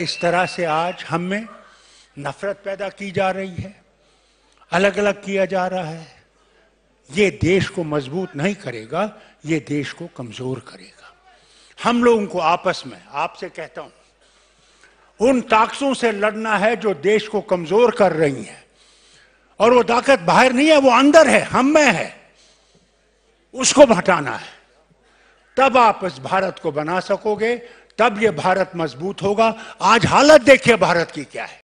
इस तरह से आज हम में नफरत पैदा की जा रही है अलग अलग किया जा रहा है ये देश को मजबूत नहीं करेगा ये देश को कमजोर करेगा हम लोगों को आपस में आपसे कहता हूं उन ताकतों से लड़ना है जो देश को कमजोर कर रही है और वो ताकत बाहर नहीं है वो अंदर है हम में है उसको हटाना है तब आप इस भारत को बना सकोगे तब ये भारत मजबूत होगा आज हालत देखिए भारत की क्या है